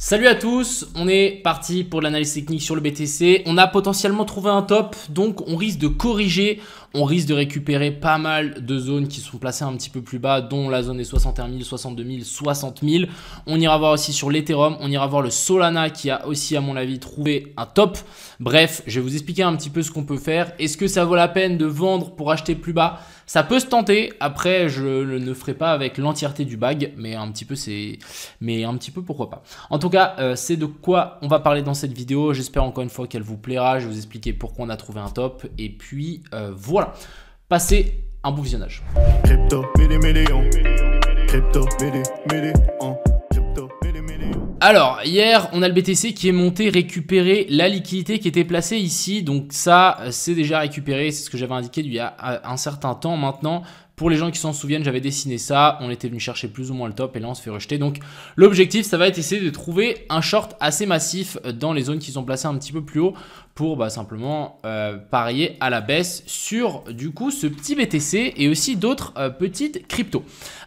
Salut à tous, on est parti pour l'analyse technique sur le BTC. On a potentiellement trouvé un top, donc on risque de corriger on risque de récupérer pas mal de zones qui sont placées un petit peu plus bas, dont la zone est 61 000, 62 000, 60 000. On ira voir aussi sur l'Ethereum, on ira voir le Solana qui a aussi, à mon avis, trouvé un top. Bref, je vais vous expliquer un petit peu ce qu'on peut faire. Est-ce que ça vaut la peine de vendre pour acheter plus bas ça peut se tenter. Après, je ne ferai pas avec l'entièreté du bag, mais un petit peu c'est, mais un petit peu pourquoi pas. En tout cas, euh, c'est de quoi on va parler dans cette vidéo. J'espère encore une fois qu'elle vous plaira. Je vais vous expliquer pourquoi on a trouvé un top. Et puis euh, voilà voilà, passez un bon visionnage. Alors, hier, on a le BTC qui est monté récupérer la liquidité qui était placée ici. Donc ça, c'est déjà récupéré. C'est ce que j'avais indiqué il y a un certain temps maintenant. Pour les gens qui s'en souviennent, j'avais dessiné ça. On était venu chercher plus ou moins le top et là, on se fait rejeter. Donc l'objectif, ça va être essayer de trouver un short assez massif dans les zones qui sont placées un petit peu plus haut pour bah, simplement euh, parier à la baisse sur du coup ce petit BTC et aussi d'autres euh, petites cryptos.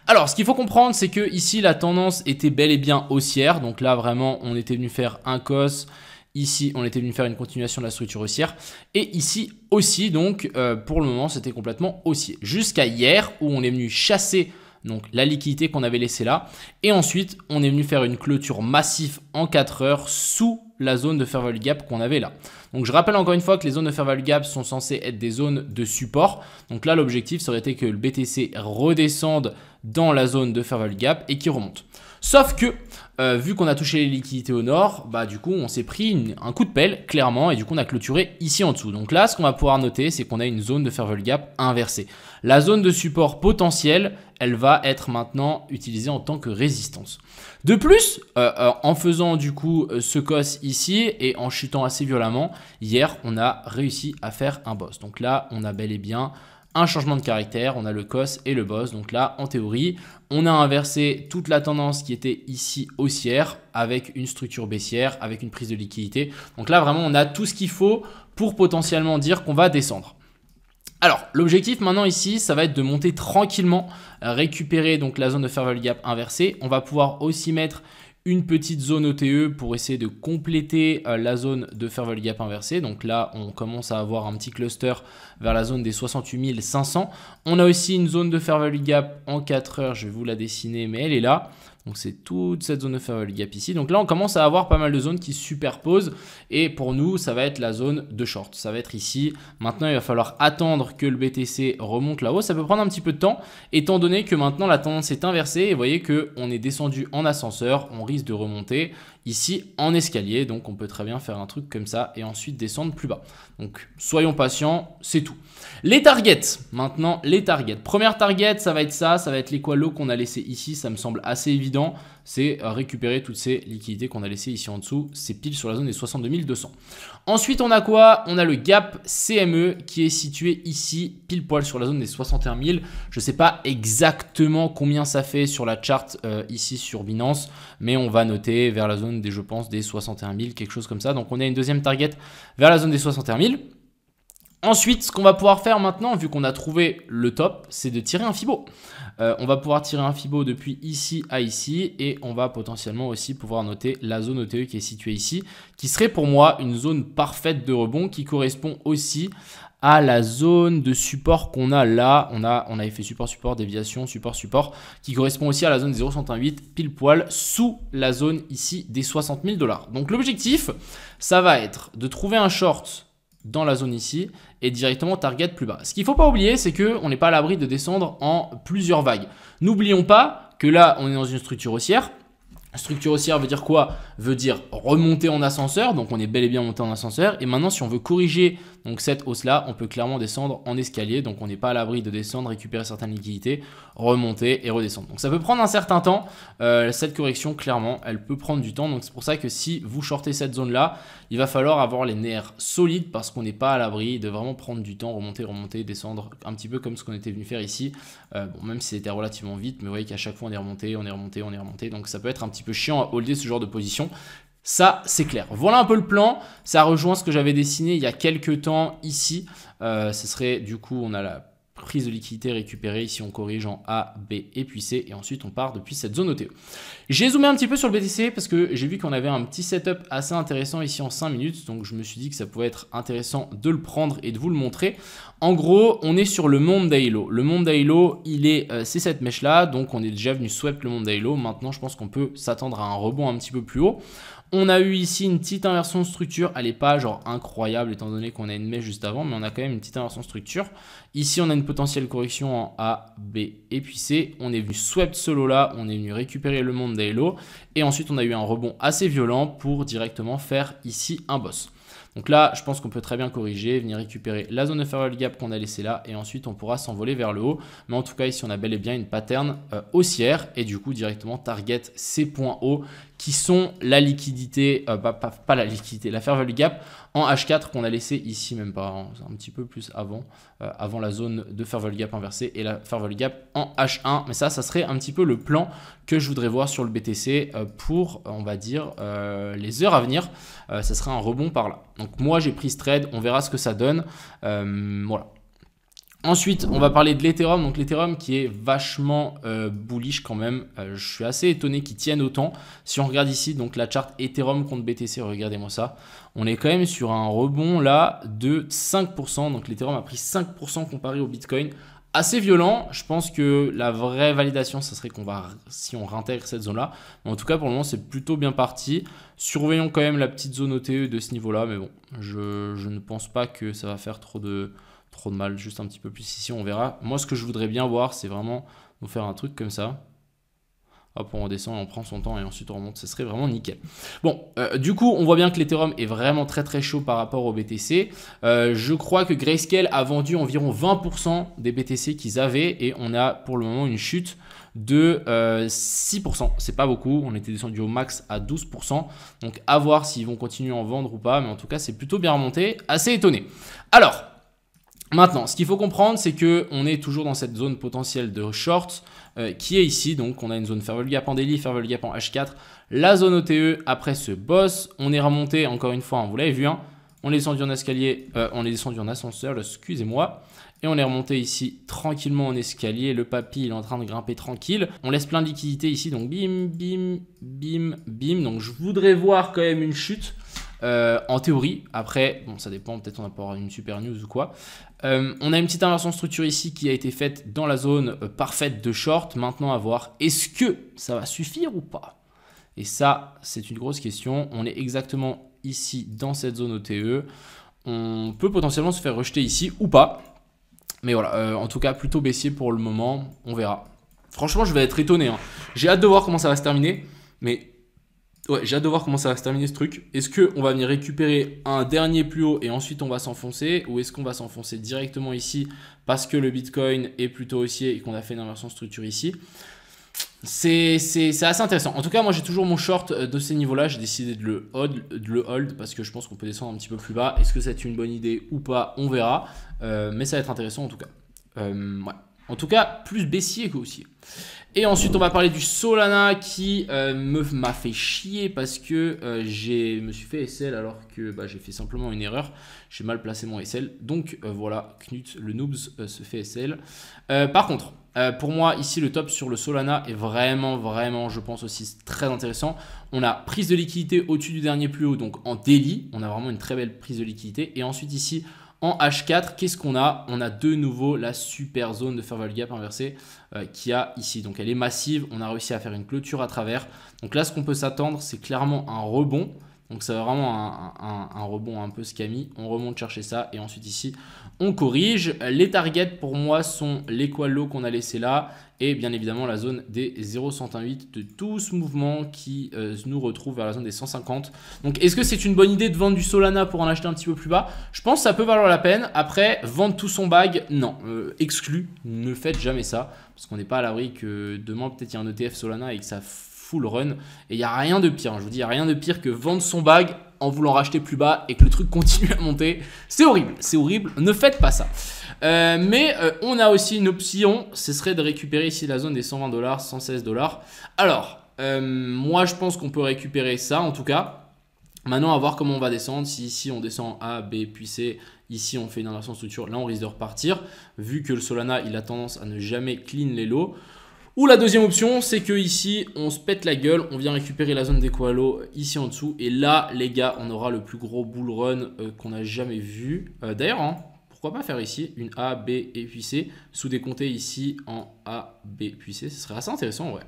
Alors ce qu'il faut comprendre c'est que ici la tendance était bel et bien haussière. Donc là vraiment on était venu faire un cos. Ici, on était venu faire une continuation de la structure haussière. Et ici aussi, donc, euh, pour le moment, c'était complètement haussier. Jusqu'à hier, où on est venu chasser donc la liquidité qu'on avait laissée là. Et ensuite, on est venu faire une clôture massive en 4 heures sous la zone de fair value gap qu'on avait là. Donc je rappelle encore une fois que les zones de fair value gap sont censées être des zones de support. Donc là, l'objectif serait été que le BTC redescende dans la zone de fair value gap et qu'il remonte. Sauf que, euh, vu qu'on a touché les liquidités au nord, bah du coup on s'est pris un coup de pelle clairement et du coup on a clôturé ici en dessous. Donc là ce qu'on va pouvoir noter c'est qu'on a une zone de fervel gap inversée. La zone de support potentiel elle va être maintenant utilisée en tant que résistance. De plus, euh, euh, en faisant du coup ce cos ici et en chutant assez violemment, hier on a réussi à faire un boss. Donc là on a bel et bien un changement de caractère, on a le cos et le boss. Donc là, en théorie, on a inversé toute la tendance qui était ici haussière avec une structure baissière, avec une prise de liquidité. Donc là, vraiment, on a tout ce qu'il faut pour potentiellement dire qu'on va descendre. Alors, l'objectif maintenant ici, ça va être de monter tranquillement, euh, récupérer donc la zone de fair gap inversée. On va pouvoir aussi mettre une petite zone OTE pour essayer de compléter euh, la zone de value Gap inversé. Donc là, on commence à avoir un petit cluster vers la zone des 68 500. On a aussi une zone de value Gap en 4 heures, je vais vous la dessiner, mais elle est là. Donc c'est toute cette zone de faible Gap ici. Donc là, on commence à avoir pas mal de zones qui se superposent. Et pour nous, ça va être la zone de short. Ça va être ici. Maintenant, il va falloir attendre que le BTC remonte là-haut. Ça peut prendre un petit peu de temps, étant donné que maintenant, la tendance est inversée. Et vous voyez qu'on est descendu en ascenseur. On risque de remonter ici en escalier. Donc on peut très bien faire un truc comme ça et ensuite descendre plus bas. Donc soyons patients, c'est tout. Les targets, maintenant les targets. Première target, ça va être ça, ça va être les qu'on a laissé ici, ça me semble assez évident c'est récupérer toutes ces liquidités qu'on a laissées ici en dessous. C'est pile sur la zone des 62 200. Ensuite, on a quoi On a le gap CME qui est situé ici, pile poil sur la zone des 61 000. Je ne sais pas exactement combien ça fait sur la charte euh, ici sur Binance, mais on va noter vers la zone des, je pense, des 61 000, quelque chose comme ça. Donc, on a une deuxième target vers la zone des 61 000. Ensuite, ce qu'on va pouvoir faire maintenant, vu qu'on a trouvé le top, c'est de tirer un fibo. Euh, on va pouvoir tirer un fibo depuis ici à ici et on va potentiellement aussi pouvoir noter la zone OTE qui est située ici, qui serait pour moi une zone parfaite de rebond qui correspond aussi à la zone de support qu'on a là. On, a, on avait fait support, support, déviation, support, support, qui correspond aussi à la zone 0,118, pile poil sous la zone ici des 60 000 dollars. Donc l'objectif, ça va être de trouver un short dans la zone ici et directement target plus bas. Ce qu'il ne faut pas oublier, c'est qu'on n'est pas à l'abri de descendre en plusieurs vagues. N'oublions pas que là, on est dans une structure haussière. Structure haussière veut dire quoi Veut dire remonter en ascenseur, donc on est bel et bien monté en ascenseur. Et maintenant, si on veut corriger donc cette hausse-là, on peut clairement descendre en escalier, donc on n'est pas à l'abri de descendre, récupérer certaines liquidités, remonter et redescendre. Donc ça peut prendre un certain temps, euh, cette correction, clairement, elle peut prendre du temps. Donc c'est pour ça que si vous shortez cette zone-là, il va falloir avoir les nerfs solides parce qu'on n'est pas à l'abri de vraiment prendre du temps, remonter, remonter, descendre, un petit peu comme ce qu'on était venu faire ici. Euh, bon, même si c'était relativement vite, mais vous voyez qu'à chaque fois on est remonté, on est remonté, on est remonté, donc ça peut être un petit peu chiant à holder ce genre de position. Ça, c'est clair. Voilà un peu le plan. Ça rejoint ce que j'avais dessiné il y a quelques temps ici. Euh, ce serait du coup, on a la prise de liquidité récupérée ici on corrige en A, B et puis C et ensuite on part depuis cette zone OTE. J'ai zoomé un petit peu sur le BTC parce que j'ai vu qu'on avait un petit setup assez intéressant ici en 5 minutes donc je me suis dit que ça pouvait être intéressant de le prendre et de vous le montrer. En gros on est sur le monde d'Ailo. Le monde d'Ailo il est euh, c'est cette mèche là donc on est déjà venu swept le monde d'Ailo. Maintenant je pense qu'on peut s'attendre à un rebond un petit peu plus haut. On a eu ici une petite inversion de structure. Elle n'est pas genre incroyable étant donné qu'on a une mèche juste avant, mais on a quand même une petite inversion de structure. Ici, on a une potentielle correction en A, B et puis C. On est venu swept ce lot là, on est venu récupérer le monde des Et ensuite, on a eu un rebond assez violent pour directement faire ici un boss. Donc là, je pense qu'on peut très bien corriger, venir récupérer la zone de farewell gap qu'on a laissée là et ensuite on pourra s'envoler vers le haut. Mais en tout cas, ici, on a bel et bien une pattern euh, haussière et du coup, directement target ces points hauts qui sont la liquidité, euh, pas, la liquidité, la fair value gap en H4 qu'on a laissé ici, même pas hein, un petit peu plus avant, euh, avant la zone de fair value gap inversée et la fair value gap en H1. Mais ça, ça serait un petit peu le plan que je voudrais voir sur le BTC euh, pour, on va dire, les heures à venir. ça serait un rebond par là. Donc moi, j'ai pris ce trade, on verra ce que ça donne. voilà. Ensuite, on va parler de l'Ethereum. Donc l'Ethereum qui est vachement euh, bullish quand même. Euh, je suis assez étonné qu'il tienne autant. Si on regarde ici, donc la charte Ethereum contre BTC, regardez-moi ça. On est quand même sur un rebond là de 5%. Donc l'Ethereum a pris 5% comparé au Bitcoin. Assez violent, je pense que la vraie validation, ça serait qu'on va, si on réintègre cette zone-là. Mais en tout cas, pour le moment, c'est plutôt bien parti. Surveillons quand même la petite zone OTE de ce niveau-là. Mais bon, je ne pense pas que ça va faire trop de, trop de mal, juste un petit peu plus ici, on verra. Moi, ce que je voudrais bien voir, c'est vraiment nous faire un truc comme ça. Hop, on descend, on prend son temps et ensuite on remonte. Ce serait vraiment nickel. Bon, euh, du coup, on voit bien que l'Ethereum est vraiment très très chaud par rapport au BTC. Euh, je crois que Grayscale a vendu environ 20% des BTC qu'ils avaient et on a pour le moment une chute de 6%. Euh, c'est pas beaucoup. On était descendu au max à 12%. Donc à voir s'ils vont continuer à en vendre ou pas. Mais en tout cas, c'est plutôt bien remonté. Assez étonné. Alors, Maintenant, ce qu'il faut comprendre, c'est que on est toujours dans cette zone potentielle de short euh, qui est ici. Donc, on a une zone value Gap en daily, value Gap en H4, la zone OTE après ce boss. On est remonté encore une fois, hein, vous l'avez vu, hein, on est descendu en escalier, euh, on est descendu en ascenseur, excusez-moi. Et on est remonté ici tranquillement en escalier. Le papy, il est en train de grimper tranquille. On laisse plein de liquidités ici. Donc, bim, bim, bim, bim. Donc, je voudrais voir quand même une chute. Euh, en théorie, après, bon, ça dépend, peut-être on n'a pas une super news ou quoi. Euh, on a une petite inversion structure ici qui a été faite dans la zone euh, parfaite de short. Maintenant, à voir, est-ce que ça va suffire ou pas Et ça, c'est une grosse question. On est exactement ici dans cette zone OTE. On peut potentiellement se faire rejeter ici ou pas. Mais voilà, en tout cas, plutôt baissier pour le moment. On verra. Franchement, je vais être étonné. Hein. J'ai hâte de voir comment ça va se terminer. Mais Ouais, j'ai hâte de voir comment ça va se terminer ce truc. Est-ce qu'on va venir récupérer un dernier plus haut et ensuite on va s'enfoncer Ou est-ce qu'on va s'enfoncer directement ici parce que le Bitcoin est plutôt haussier et qu'on a fait une inversion structure ici c'est assez intéressant. En tout cas, moi j'ai toujours mon short euh, de ces niveaux-là. J'ai décidé de le, hold, de le hold parce que je pense qu'on peut descendre un petit peu plus bas. Est-ce que c'est une bonne idée ou pas On verra. Euh, mais ça va être intéressant en tout cas. Euh, ouais. En tout cas, plus baissier que aussi. Et ensuite, on va parler du Solana qui euh, m'a fait chier parce que euh, je me suis fait SL alors que bah, j'ai fait simplement une erreur. J'ai mal placé mon SL. Donc euh, voilà, Knut, le noobs, se fait SL. par contre, pour moi, ici, le top sur le Solana est vraiment, vraiment, je pense aussi très intéressant. On a prise de liquidité au-dessus du dernier plus haut, donc en délit. On a vraiment une très belle prise de liquidité. Et ensuite, ici, en H4, qu'est-ce qu'on a On a de nouveau la super zone de fairvalue gap inversée euh, qui a ici. Donc elle est massive, on a réussi à faire une clôture à travers. Donc là, ce qu'on peut s'attendre, c'est clairement un rebond. Donc ça va vraiment un, rebond un peu scammy. On remonte chercher ça et ensuite ici, on corrige. Les targets pour moi sont les qu'on a laissé là et bien évidemment la zone des 0,118 de tout ce mouvement qui euh, nous retrouve vers la zone des 150. Donc est-ce que c'est une bonne idée de vendre du Solana pour en acheter un petit peu plus bas Je pense que ça peut valoir la peine. Après, vendre tout son bag, non, euh, exclu, ne faites jamais ça parce qu'on n'est pas à l'abri que demain peut-être il y a un ETF Solana et que ça run. Et il n'y a rien de pire, hein. je vous dis, rien de pire que vendre son bag en voulant racheter plus bas et que le truc continue à monter. C'est horrible, c'est horrible, ne faites pas ça. Euh, mais euh, on a aussi une option, ce serait de récupérer ici la zone des 120 dollars, 116 dollars. Alors, euh, moi je pense qu'on peut récupérer ça en tout cas. Maintenant, à voir comment on va descendre. Si ici on descend à B, puis C, ici on fait une inversion structure, là on risque de repartir. Vu que le Solana il a tendance à ne jamais clean les lots. Ou la deuxième option, c'est que ici, on se pète la gueule, on vient récupérer la zone des koalos ici en dessous. Et là, les gars, on aura le plus gros bull run euh, qu'on a jamais vu. Euh, d'ailleurs, hein, pourquoi pas faire ici une A, B et puis C, sous décompté ici en A, B puis C. Ce serait assez intéressant, ouais.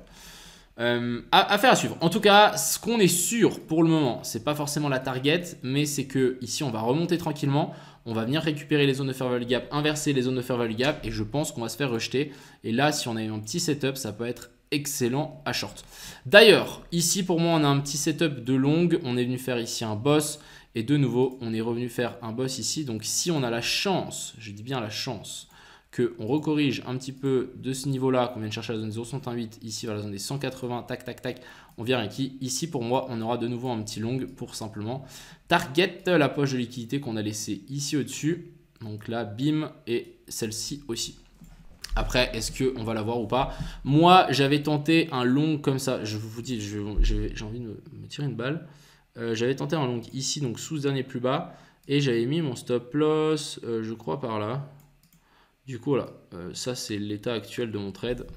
Euh, affaire à suivre. En tout cas, ce qu'on est sûr pour le moment, c'est pas forcément la target, mais c'est que ici on va remonter tranquillement, on va venir récupérer les zones de fair value gap, inverser les zones de fair value gap, et je pense qu'on va se faire rejeter. Et là, si on a eu un petit setup, ça peut être excellent à short. D'ailleurs, ici pour moi, on a un petit setup de longue, on est venu faire ici un boss, et de nouveau, on est revenu faire un boss ici. Donc si on a la chance, je dis bien la chance, qu'on recorrige un petit peu de ce niveau-là, qu'on vient de chercher la zone des 108, ici vers la zone des 180, tac, tac, tac, on vient qui Ici, pour moi, on aura de nouveau un petit long pour simplement target la poche de liquidité qu'on a laissée ici au-dessus. Donc là, bim, et celle-ci aussi. Après, est-ce qu'on va voir ou pas Moi, j'avais tenté un long comme ça. Je vous dis, j'ai envie de me tirer une balle. Euh, j'avais tenté un long ici, donc sous dernier plus bas. Et j'avais mis mon stop loss, euh, je crois, par là. Du coup, là, euh, ça c'est l'état actuel de mon trade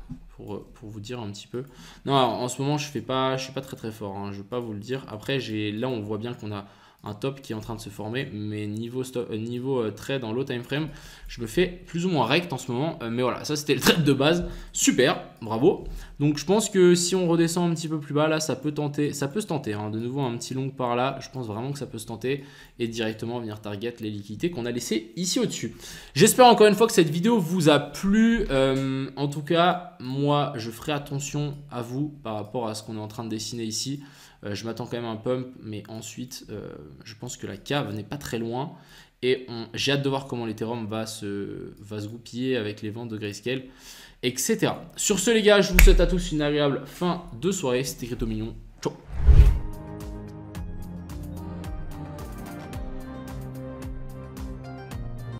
euh, pour, vous dire un petit peu. Non, en ce moment, je fais pas, je suis pas très très fort, hein, Je je vais pas vous le dire. Après, là, on voit bien qu'on a un top qui est en train de se former. Mais niveau, euh, niveau euh, trade en low time frame, je me fais plus ou moins rect en ce moment. Euh, mais voilà, ça c'était le trade de base. Super, bravo. Donc je pense que si on redescend un petit peu plus bas, là ça peut tenter, ça peut se tenter. Hein. De nouveau un petit long par là, je pense vraiment que ça peut se tenter et directement venir target les liquidités qu'on a laissées ici au-dessus. J'espère encore une fois que cette vidéo vous a plu. en tout cas, moi je ferai attention à vous par rapport à ce qu'on est en train de dessiner ici. Euh, je m'attends quand même à un pump, mais ensuite, euh, je pense que la cave n'est pas très loin. Et j'ai hâte de voir comment l'Ethereum va se, va se goupiller avec les ventes de Grayscale, etc. Sur ce, les gars, je vous souhaite à tous une agréable fin de soirée. C'était Crypto Mignon. Ciao